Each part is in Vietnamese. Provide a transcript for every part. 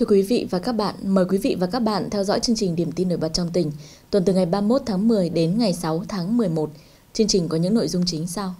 Thưa quý vị và các bạn, mời quý vị và các bạn theo dõi chương trình Điểm tin nổi bật trong tỉnh tuần từ ngày 31 tháng 10 đến ngày 6 tháng 11. Chương trình có những nội dung chính sau.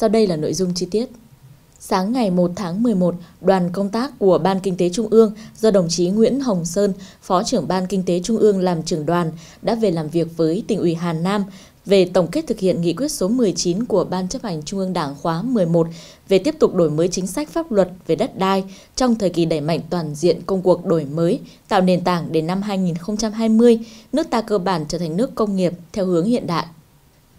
Sau đây là nội dung chi tiết. Sáng ngày 1 tháng 11, đoàn công tác của Ban Kinh tế Trung ương do đồng chí Nguyễn Hồng Sơn, Phó trưởng Ban Kinh tế Trung ương làm trưởng đoàn, đã về làm việc với tỉnh ủy Hà Nam về tổng kết thực hiện nghị quyết số 19 của Ban chấp hành Trung ương Đảng khóa 11 về tiếp tục đổi mới chính sách pháp luật về đất đai trong thời kỳ đẩy mạnh toàn diện công cuộc đổi mới, tạo nền tảng để năm 2020, nước ta cơ bản trở thành nước công nghiệp theo hướng hiện đại.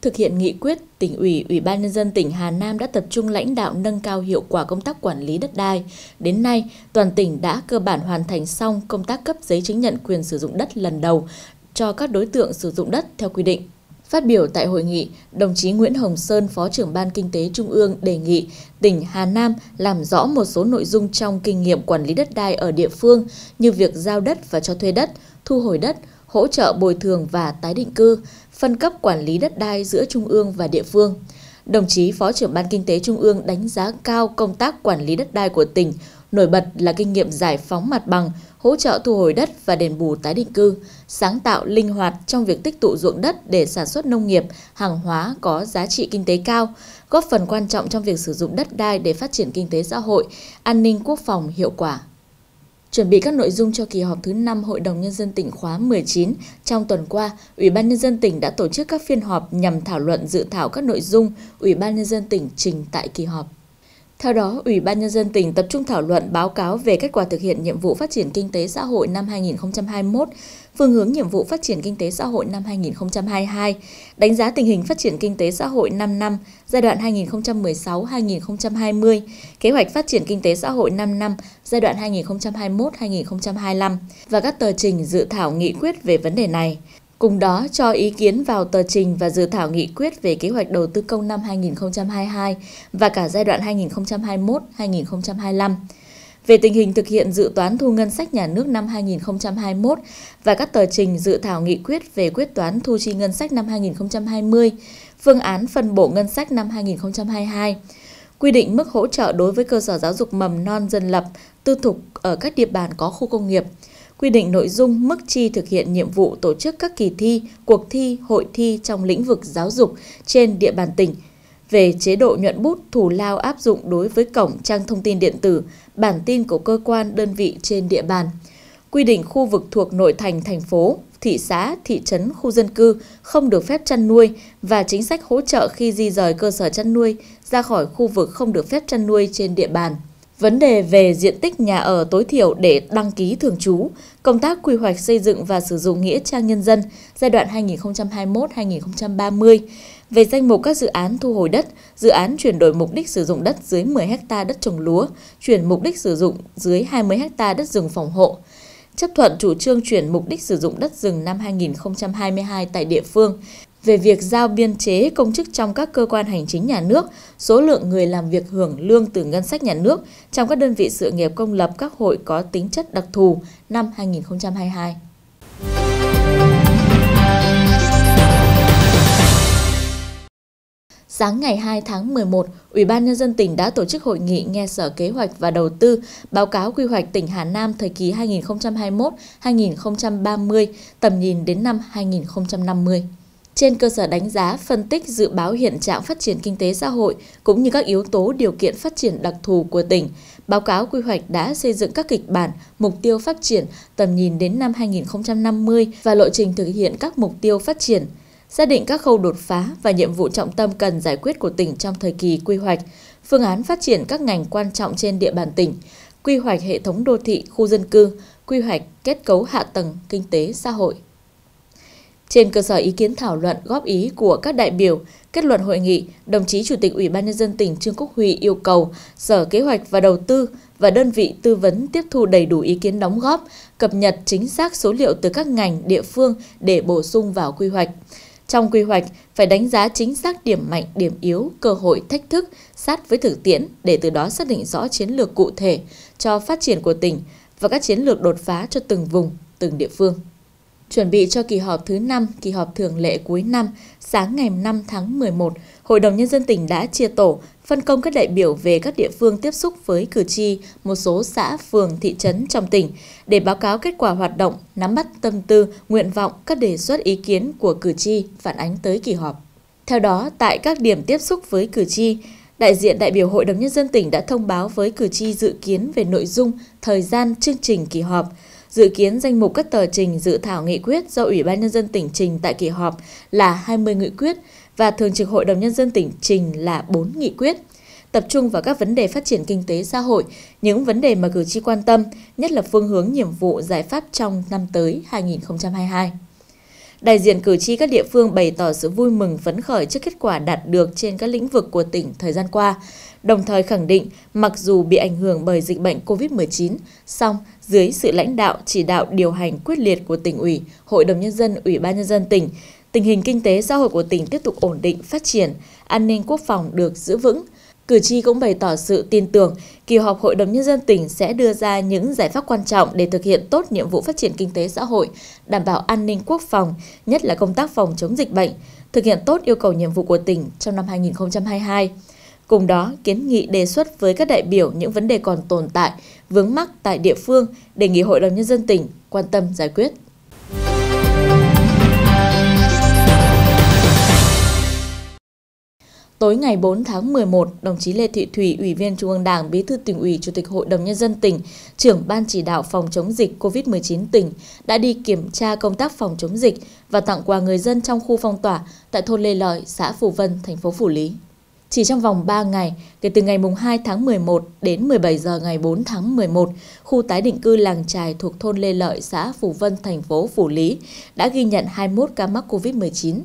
Thực hiện nghị quyết, tỉnh ủy, ủy ban nhân dân tỉnh Hà Nam đã tập trung lãnh đạo nâng cao hiệu quả công tác quản lý đất đai. Đến nay, toàn tỉnh đã cơ bản hoàn thành xong công tác cấp giấy chứng nhận quyền sử dụng đất lần đầu cho các đối tượng sử dụng đất theo quy định. Phát biểu tại hội nghị, đồng chí Nguyễn Hồng Sơn, Phó trưởng Ban Kinh tế Trung ương đề nghị tỉnh Hà Nam làm rõ một số nội dung trong kinh nghiệm quản lý đất đai ở địa phương như việc giao đất và cho thuê đất, thu hồi đất, hỗ trợ bồi thường và tái định cư, phân cấp quản lý đất đai giữa trung ương và địa phương. Đồng chí Phó trưởng Ban Kinh tế Trung ương đánh giá cao công tác quản lý đất đai của tỉnh, nổi bật là kinh nghiệm giải phóng mặt bằng, hỗ trợ thu hồi đất và đền bù tái định cư, sáng tạo linh hoạt trong việc tích tụ ruộng đất để sản xuất nông nghiệp, hàng hóa có giá trị kinh tế cao, góp phần quan trọng trong việc sử dụng đất đai để phát triển kinh tế xã hội, an ninh quốc phòng hiệu quả. Chuẩn bị các nội dung cho kỳ họp thứ 5 Hội đồng Nhân dân tỉnh khóa 19, trong tuần qua, Ủy ban Nhân dân tỉnh đã tổ chức các phiên họp nhằm thảo luận dự thảo các nội dung Ủy ban Nhân dân tỉnh trình tại kỳ họp. Theo đó, Ủy ban Nhân dân tỉnh tập trung thảo luận báo cáo về kết quả thực hiện nhiệm vụ phát triển kinh tế xã hội năm 2021, phương hướng nhiệm vụ phát triển kinh tế xã hội năm 2022, đánh giá tình hình phát triển kinh tế xã hội 5 năm giai đoạn 2016-2020, kế hoạch phát triển kinh tế xã hội 5 năm giai đoạn 2021-2025 và các tờ trình dự thảo nghị quyết về vấn đề này cùng đó cho ý kiến vào tờ trình và dự thảo nghị quyết về kế hoạch đầu tư công năm 2022 và cả giai đoạn 2021-2025 về tình hình thực hiện dự toán thu ngân sách nhà nước năm 2021 và các tờ trình dự thảo nghị quyết về quyết toán thu chi ngân sách năm 2020, phương án phân bổ ngân sách năm 2022, quy định mức hỗ trợ đối với cơ sở giáo dục mầm non dân lập, tư thục ở các địa bàn có khu công nghiệp, quy định nội dung mức chi thực hiện nhiệm vụ tổ chức các kỳ thi, cuộc thi, hội thi trong lĩnh vực giáo dục trên địa bàn tỉnh – về chế độ nhuận bút thủ lao áp dụng đối với cổng trang thông tin điện tử, bản tin của cơ quan đơn vị trên địa bàn. Quy định khu vực thuộc nội thành thành phố, thị xã, thị trấn, khu dân cư không được phép chăn nuôi và chính sách hỗ trợ khi di rời cơ sở chăn nuôi ra khỏi khu vực không được phép chăn nuôi trên địa bàn. Vấn đề về diện tích nhà ở tối thiểu để đăng ký thường trú, công tác quy hoạch xây dựng và sử dụng nghĩa trang nhân dân giai đoạn 2021-2030, về danh mục các dự án thu hồi đất, dự án chuyển đổi mục đích sử dụng đất dưới 10 ha đất trồng lúa, chuyển mục đích sử dụng dưới 20 ha đất rừng phòng hộ. Chấp thuận chủ trương chuyển mục đích sử dụng đất rừng năm 2022 tại địa phương, về việc giao biên chế công chức trong các cơ quan hành chính nhà nước, số lượng người làm việc hưởng lương từ ngân sách nhà nước trong các đơn vị sự nghiệp công lập các hội có tính chất đặc thù năm 2022. sáng ngày 2 tháng 11, Ủy ban Nhân dân tỉnh đã tổ chức hội nghị nghe Sở Kế hoạch và Đầu tư báo cáo quy hoạch tỉnh Hà Nam thời kỳ 2021-2030, tầm nhìn đến năm 2050. Trên cơ sở đánh giá, phân tích dự báo hiện trạng phát triển kinh tế xã hội cũng như các yếu tố điều kiện phát triển đặc thù của tỉnh, báo cáo quy hoạch đã xây dựng các kịch bản, mục tiêu phát triển, tầm nhìn đến năm 2050 và lộ trình thực hiện các mục tiêu phát triển – xác định các khâu đột phá và nhiệm vụ trọng tâm cần giải quyết của tỉnh trong thời kỳ quy hoạch, phương án phát triển các ngành quan trọng trên địa bàn tỉnh, quy hoạch hệ thống đô thị, khu dân cư, quy hoạch kết cấu hạ tầng kinh tế xã hội. Trên cơ sở ý kiến thảo luận góp ý của các đại biểu, kết luận hội nghị, đồng chí Chủ tịch Ủy ban nhân dân tỉnh Trương Quốc Huy yêu cầu Sở Kế hoạch và Đầu tư và đơn vị tư vấn tiếp thu đầy đủ ý kiến đóng góp, cập nhật chính xác số liệu từ các ngành, địa phương để bổ sung vào quy hoạch. Trong quy hoạch, phải đánh giá chính xác điểm mạnh, điểm yếu, cơ hội, thách thức sát với thực tiễn để từ đó xác định rõ chiến lược cụ thể cho phát triển của tỉnh và các chiến lược đột phá cho từng vùng, từng địa phương. Chuẩn bị cho kỳ họp thứ 5, kỳ họp thường lệ cuối năm, sáng ngày 5 tháng 11, Hội đồng Nhân dân tỉnh đã chia tổ, phân công các đại biểu về các địa phương tiếp xúc với cử tri, một số xã, phường, thị trấn trong tỉnh, để báo cáo kết quả hoạt động, nắm bắt tâm tư, nguyện vọng, các đề xuất ý kiến của cử tri phản ánh tới kỳ họp. Theo đó, tại các điểm tiếp xúc với cử tri, đại diện đại biểu Hội đồng Nhân dân tỉnh đã thông báo với cử tri dự kiến về nội dung, thời gian, chương trình kỳ họp – Dự kiến danh mục các tờ trình dự thảo nghị quyết do Ủy ban Nhân dân tỉnh trình tại kỳ họp là 20 nghị quyết và Thường trực Hội đồng Nhân dân tỉnh trình là 4 nghị quyết tập trung vào các vấn đề phát triển kinh tế xã hội, những vấn đề mà cử tri quan tâm, nhất là phương hướng nhiệm vụ giải pháp trong năm tới 2022. Đại diện cử tri các địa phương bày tỏ sự vui mừng phấn khởi trước kết quả đạt được trên các lĩnh vực của tỉnh thời gian qua, đồng thời khẳng định mặc dù bị ảnh hưởng bởi dịch bệnh COVID-19, song dưới sự lãnh đạo, chỉ đạo điều hành quyết liệt của tỉnh ủy, Hội đồng Nhân dân, Ủy ban Nhân dân tỉnh, tình hình kinh tế xã hội của tỉnh tiếp tục ổn định, phát triển, an ninh quốc phòng được giữ vững – Cử tri cũng bày tỏ sự tin tưởng kỳ họp Hội đồng Nhân dân tỉnh sẽ đưa ra những giải pháp quan trọng để thực hiện tốt nhiệm vụ phát triển kinh tế xã hội, đảm bảo an ninh quốc phòng, nhất là công tác phòng chống dịch bệnh, thực hiện tốt yêu cầu nhiệm vụ của tỉnh trong năm 2022. Cùng đó, kiến nghị đề xuất với các đại biểu những vấn đề còn tồn tại, vướng mắc tại địa phương, đề nghị Hội đồng Nhân dân tỉnh quan tâm giải quyết. Tối ngày 4 tháng 11, đồng chí Lê Thị Thủy, Ủy viên Trung ương Đảng, Bí thư tỉnh ủy, Chủ tịch Hội đồng Nhân dân tỉnh, trưởng Ban chỉ đạo phòng chống dịch COVID-19 tỉnh đã đi kiểm tra công tác phòng chống dịch và tặng quà người dân trong khu phong tỏa tại thôn Lê Lợi, xã Phù Vân, thành phố Phủ Lý. Chỉ trong vòng 3 ngày, kể từ ngày 2 tháng 11 đến 17 giờ ngày 4 tháng 11, khu tái định cư làng trài thuộc thôn Lê Lợi, xã Phù Vân, thành phố Phủ Lý đã ghi nhận 21 ca mắc COVID-19.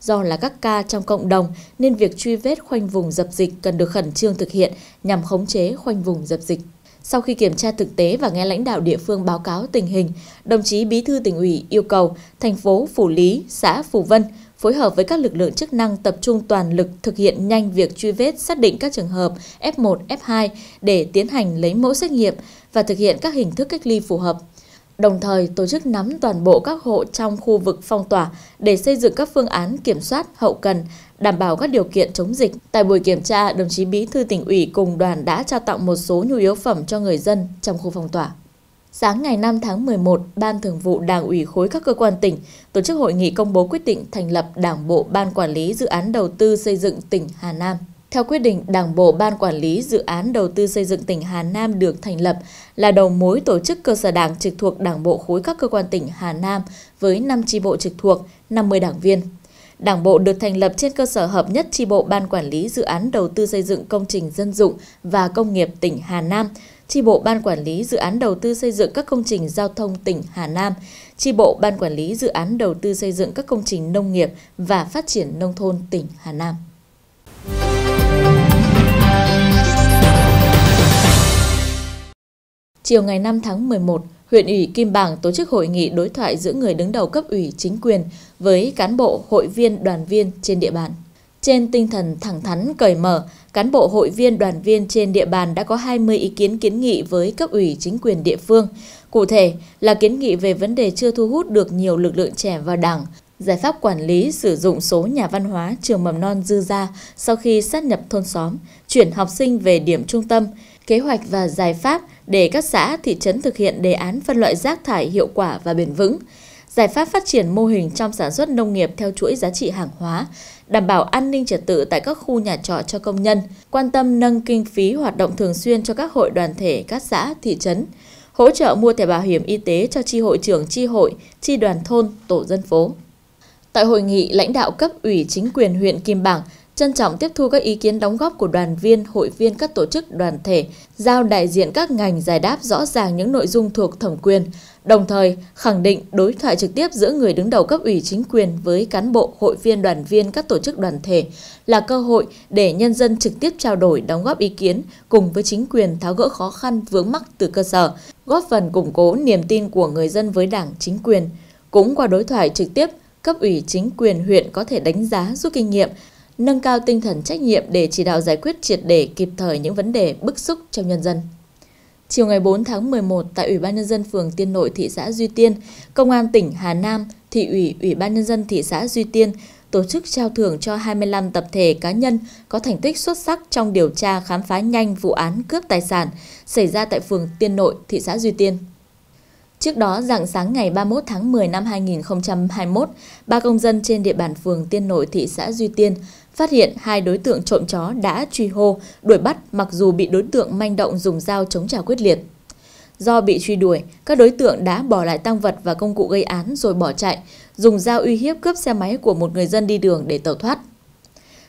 Do là các ca trong cộng đồng nên việc truy vết khoanh vùng dập dịch cần được khẩn trương thực hiện nhằm khống chế khoanh vùng dập dịch. Sau khi kiểm tra thực tế và nghe lãnh đạo địa phương báo cáo tình hình, đồng chí Bí thư tỉnh ủy yêu cầu thành phố Phủ Lý, xã Phủ Vân phối hợp với các lực lượng chức năng tập trung toàn lực thực hiện nhanh việc truy vết xác định các trường hợp F1, F2 để tiến hành lấy mẫu xét nghiệm và thực hiện các hình thức cách ly phù hợp đồng thời tổ chức nắm toàn bộ các hộ trong khu vực phong tỏa để xây dựng các phương án kiểm soát hậu cần, đảm bảo các điều kiện chống dịch. Tại buổi kiểm tra, đồng chí Bí thư tỉnh ủy cùng đoàn đã trao tặng một số nhu yếu phẩm cho người dân trong khu phong tỏa. Sáng ngày 5 tháng 11, Ban Thường vụ Đảng ủy khối các cơ quan tỉnh tổ chức hội nghị công bố quyết định thành lập Đảng bộ Ban Quản lý Dự án Đầu tư xây dựng tỉnh Hà Nam. Theo quyết định, Đảng bộ Ban Quản lý Dự án Đầu tư xây dựng tỉnh Hà Nam được thành lập là đầu mối tổ chức cơ sở đảng trực thuộc Đảng bộ khối các cơ quan tỉnh Hà Nam với 5 tri bộ trực thuộc, 50 đảng viên. Đảng bộ được thành lập trên cơ sở hợp nhất tri bộ Ban Quản lý Dự án Đầu tư xây dựng công trình dân dụng và công nghiệp tỉnh Hà Nam, tri bộ Ban Quản lý Dự án Đầu tư xây dựng các công trình giao thông tỉnh Hà Nam, tri bộ Ban Quản lý Dự án Đầu tư xây dựng các công trình nông nghiệp và phát triển nông thôn tỉnh Hà Nam. chiều ngày 5 tháng 11, huyện ủy Kim Bảng tổ chức hội nghị đối thoại giữa người đứng đầu cấp ủy chính quyền với cán bộ, hội viên, đoàn viên trên địa bàn. Trên tinh thần thẳng thắn, cởi mở, cán bộ hội viên đoàn viên trên địa bàn đã có 20 ý kiến kiến nghị với cấp ủy chính quyền địa phương. Cụ thể là kiến nghị về vấn đề chưa thu hút được nhiều lực lượng trẻ vào đảng, giải pháp quản lý sử dụng số nhà văn hóa trường mầm non dư ra sau khi sát nhập thôn xóm, chuyển học sinh về điểm trung tâm, kế hoạch và giải pháp – để các xã, thị trấn thực hiện đề án phân loại rác thải hiệu quả và bền vững, giải pháp phát triển mô hình trong sản xuất nông nghiệp theo chuỗi giá trị hàng hóa, đảm bảo an ninh trật tự tại các khu nhà trọ cho công nhân, quan tâm nâng kinh phí hoạt động thường xuyên cho các hội đoàn thể, các xã, thị trấn, hỗ trợ mua thẻ bảo hiểm y tế cho chi hội trưởng chi hội, chi đoàn thôn, tổ dân phố. Tại hội nghị, lãnh đạo cấp ủy chính quyền huyện Kim Bảng trân trọng tiếp thu các ý kiến đóng góp của đoàn viên, hội viên các tổ chức đoàn thể, giao đại diện các ngành giải đáp rõ ràng những nội dung thuộc thẩm quyền, đồng thời khẳng định đối thoại trực tiếp giữa người đứng đầu cấp ủy chính quyền với cán bộ, hội viên, đoàn viên các tổ chức đoàn thể là cơ hội để nhân dân trực tiếp trao đổi, đóng góp ý kiến cùng với chính quyền tháo gỡ khó khăn vướng mắc từ cơ sở, góp phần củng cố niềm tin của người dân với Đảng, chính quyền. Cũng qua đối thoại trực tiếp, cấp ủy chính quyền huyện có thể đánh giá rút kinh nghiệm nâng cao tinh thần trách nhiệm để chỉ đạo giải quyết triệt để kịp thời những vấn đề bức xúc trong nhân dân. Chiều ngày 4 tháng 11 tại Ủy ban nhân dân phường Tiên Nội thị xã Duy Tiên, Công an tỉnh Hà Nam, thị ủy Ủy ban nhân dân thị xã Duy Tiên tổ chức trao thưởng cho 25 tập thể cá nhân có thành tích xuất sắc trong điều tra khám phá nhanh vụ án cướp tài sản xảy ra tại phường Tiên Nội, thị xã Duy Tiên. Trước đó, dạng sáng ngày 31 tháng 10 năm 2021, ba công dân trên địa bàn phường Tiên Nội, thị xã Duy Tiên phát hiện hai đối tượng trộm chó đã truy hô, đuổi bắt mặc dù bị đối tượng manh động dùng dao chống trả quyết liệt. Do bị truy đuổi, các đối tượng đã bỏ lại tăng vật và công cụ gây án rồi bỏ chạy, dùng dao uy hiếp cướp xe máy của một người dân đi đường để tẩu thoát.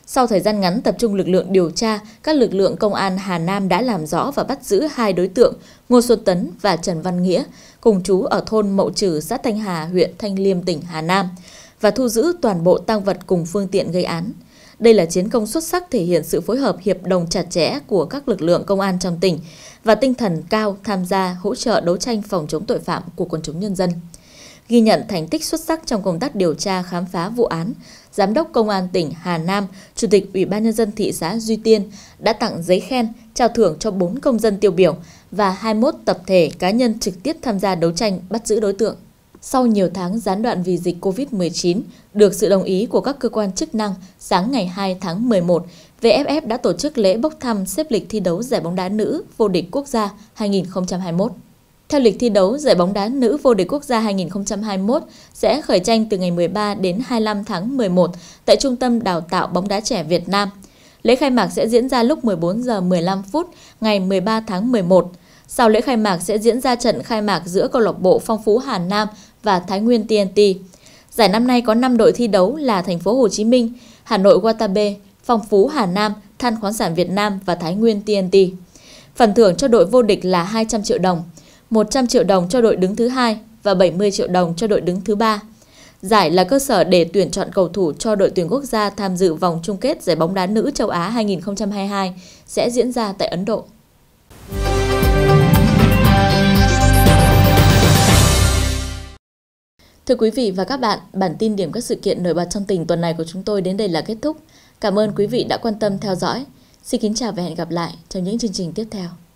Sau thời gian ngắn tập trung lực lượng điều tra, các lực lượng công an Hà Nam đã làm rõ và bắt giữ hai đối tượng Ngô Xuân Tấn và Trần Văn Nghĩa, cùng chú ở thôn Mậu Trừ, xã Thanh Hà, huyện Thanh Liêm, tỉnh Hà Nam, và thu giữ toàn bộ tăng vật cùng phương tiện gây án. Đây là chiến công xuất sắc thể hiện sự phối hợp hiệp đồng chặt chẽ của các lực lượng công an trong tỉnh và tinh thần cao tham gia hỗ trợ đấu tranh phòng chống tội phạm của quần chúng nhân dân. Ghi nhận thành tích xuất sắc trong công tác điều tra khám phá vụ án, Giám đốc Công an tỉnh Hà Nam, Chủ tịch Ủy ban Nhân dân thị xã Duy Tiên đã tặng giấy khen, trao thưởng cho 4 công dân tiêu biểu và 21 tập thể cá nhân trực tiếp tham gia đấu tranh bắt giữ đối tượng sau nhiều tháng gián đoạn vì dịch COVID-19, được sự đồng ý của các cơ quan chức năng, sáng ngày 2 tháng 11, VFF đã tổ chức lễ bốc thăm xếp lịch thi đấu giải bóng đá nữ vô địch quốc gia 2021. Theo lịch thi đấu, giải bóng đá nữ vô địch quốc gia 2021 sẽ khởi tranh từ ngày 13 đến 25 tháng 11 tại Trung tâm Đào tạo bóng đá trẻ Việt Nam. Lễ khai mạc sẽ diễn ra lúc 14 giờ 15 phút ngày 13 tháng 11. Sau lễ khai mạc sẽ diễn ra trận khai mạc giữa câu lạc bộ Phong Phú Hà Nam và Thái Nguyên TNT. Giải năm nay có 5 đội thi đấu là Thành phố Hồ Chí Minh, Hà Nội Watabe, Phong Phú Hà Nam, Than khoáng sản Việt Nam và Thái Nguyên TNT. Phần thưởng cho đội vô địch là 200 triệu đồng, 100 triệu đồng cho đội đứng thứ hai và 70 triệu đồng cho đội đứng thứ ba. Giải là cơ sở để tuyển chọn cầu thủ cho đội tuyển quốc gia tham dự vòng chung kết giải bóng đá nữ châu Á 2022 sẽ diễn ra tại Ấn Độ. Thưa quý vị và các bạn, bản tin điểm các sự kiện nổi bật trong tỉnh tuần này của chúng tôi đến đây là kết thúc. Cảm ơn quý vị đã quan tâm theo dõi. Xin kính chào và hẹn gặp lại trong những chương trình tiếp theo.